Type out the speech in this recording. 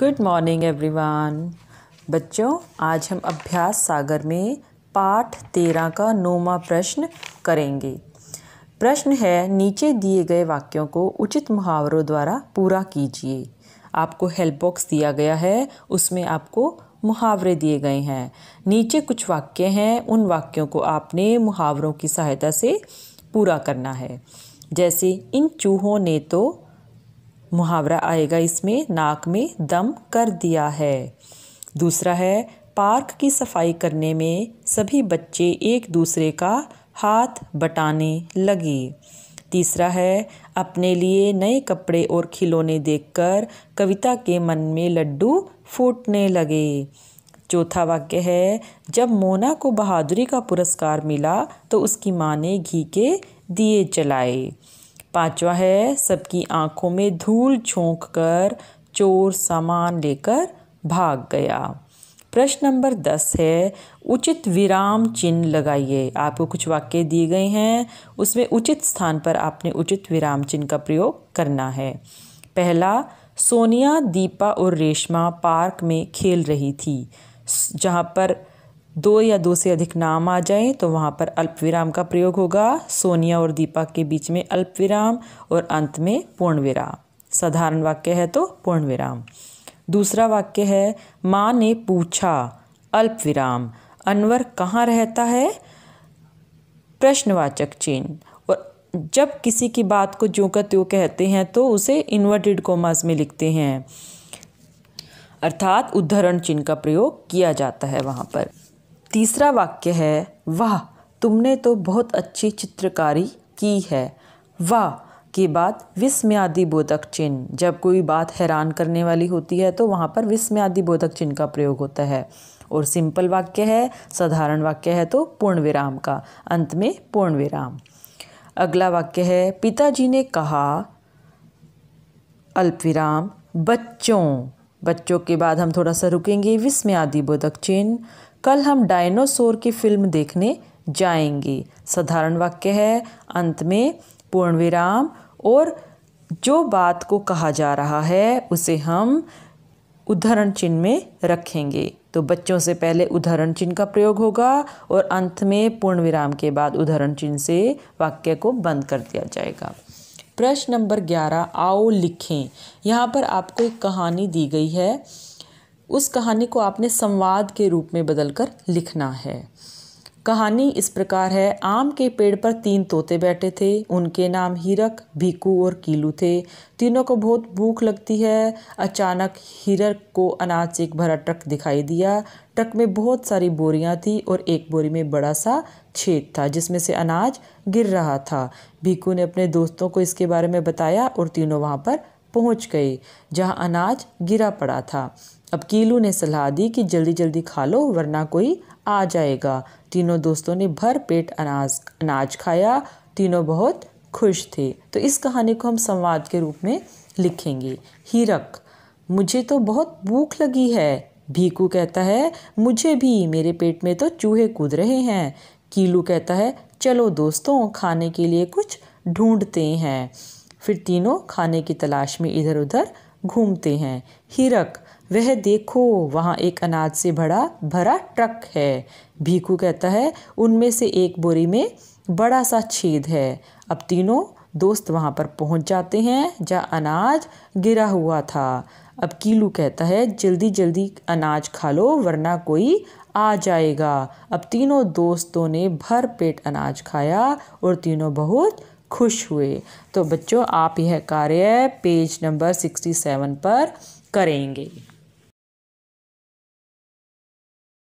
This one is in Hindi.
गुड मॉर्निंग एवरीवन बच्चों आज हम अभ्यास सागर में पाठ तेरह का नौवा प्रश्न करेंगे प्रश्न है नीचे दिए गए वाक्यों को उचित मुहावरों द्वारा पूरा कीजिए आपको हेल्प बॉक्स दिया गया है उसमें आपको मुहावरे दिए गए हैं नीचे कुछ वाक्य हैं उन वाक्यों को आपने मुहावरों की सहायता से पूरा करना है जैसे इन चूहों ने तो मुहावरा आएगा इसमें नाक में दम कर दिया है दूसरा है पार्क की सफाई करने में सभी बच्चे एक दूसरे का हाथ बटाने लगे तीसरा है अपने लिए नए कपड़े और खिलौने देखकर कविता के मन में लड्डू फूटने लगे चौथा वाक्य है जब मोना को बहादुरी का पुरस्कार मिला तो उसकी माँ ने घी के दिए जलाए पांचवा है सबकी आंखों में धूल झोंक कर चोर सामान लेकर भाग गया प्रश्न नंबर दस है उचित विराम चिन्ह लगाइए आपको कुछ वाक्य दिए गए हैं उसमें उचित स्थान पर आपने उचित विराम चिन्ह का प्रयोग करना है पहला सोनिया दीपा और रेशमा पार्क में खेल रही थी जहाँ पर दो या दो से अधिक नाम आ जाएं तो वहाँ पर अल्प विराम का प्रयोग होगा सोनिया और दीपक के बीच में अल्प विराम और अंत में पूर्ण विराम साधारण वाक्य है तो पूर्ण विराम दूसरा वाक्य है माँ ने पूछा अल्प विराम अनवर कहाँ रहता है प्रश्नवाचक चिन्ह और जब किसी की बात को ज्यों का त्यों कहते हैं तो उसे इन्वर्टेड कोमास में लिखते हैं अर्थात उद्धरण चिन्ह का प्रयोग किया जाता है वहाँ पर तीसरा वाक्य है वाह तुमने तो बहुत अच्छी चित्रकारी की है वाह के बाद विस्म्यादि बोधक चिन्ह जब कोई बात हैरान करने वाली होती है तो वहाँ पर विस्म्यादि बोधक चिन्ह का प्रयोग होता है और सिंपल वाक्य है साधारण वाक्य है तो पूर्ण विराम का अंत में पूर्ण विराम अगला वाक्य है पिताजी ने कहा अल्पविराम बच्चों बच्चों के बाद हम थोड़ा सा रुकेंगे आदि बोधक चिन्ह कल हम डायनासोर की फिल्म देखने जाएंगे साधारण वाक्य है अंत में पूर्ण विराम और जो बात को कहा जा रहा है उसे हम उदाहरण चिन्ह में रखेंगे तो बच्चों से पहले उदाहरण चिन्ह का प्रयोग होगा और अंत में पूर्ण विराम के बाद उदाहरण चिन्ह से वाक्य को बंद कर दिया जाएगा प्रश्न नंबर ग्यारह आओ लिखें यहाँ पर आपको एक कहानी दी गई है उस कहानी को आपने संवाद के रूप में बदलकर लिखना है कहानी इस प्रकार है आम के पेड़ पर तीन तोते बैठे थे उनके नाम हीरक भीकू और कीलू थे तीनों को बहुत भूख लगती है अचानक हीरक को अनाज से एक भरा ट्रक दिखाई दिया ट्रक में बहुत सारी बोरियां थी और एक बोरी में बड़ा सा छेद था जिसमें से अनाज गिर रहा था भीकू ने अपने दोस्तों को इसके बारे में बताया और तीनों वहाँ पर पहुँच गए जहाँ अनाज गिरा पड़ा था अब कीलू ने सलाह दी कि जल्दी जल्दी खा लो वरना कोई आ जाएगा तीनों दोस्तों ने भर पेट अनाज अनाज खाया तीनों बहुत खुश थे तो इस कहानी को हम संवाद के रूप में लिखेंगे हीरक मुझे तो बहुत भूख लगी है भीकू कहता है मुझे भी मेरे पेट में तो चूहे कूद रहे हैं कीलू कहता है चलो दोस्तों खाने के लिए कुछ ढूंढते हैं फिर तीनों खाने की तलाश में इधर उधर घूमते हैं हिरक वह देखो वहाँ एक अनाज से भरा भरा ट्रक है भीखू कहता है उनमें से एक बोरी में बड़ा सा छेद है अब तीनों दोस्त वहाँ पर पहुँच जाते हैं जहाँ अनाज गिरा हुआ था अब कीलू कहता है जल्दी जल्दी अनाज खा लो वरना कोई आ जाएगा अब तीनों दोस्तों ने भर पेट अनाज खाया और तीनों बहुत खुश हुए तो बच्चों आप यह कार्य पेज नंबर सिक्सटी सेवन पर करेंगे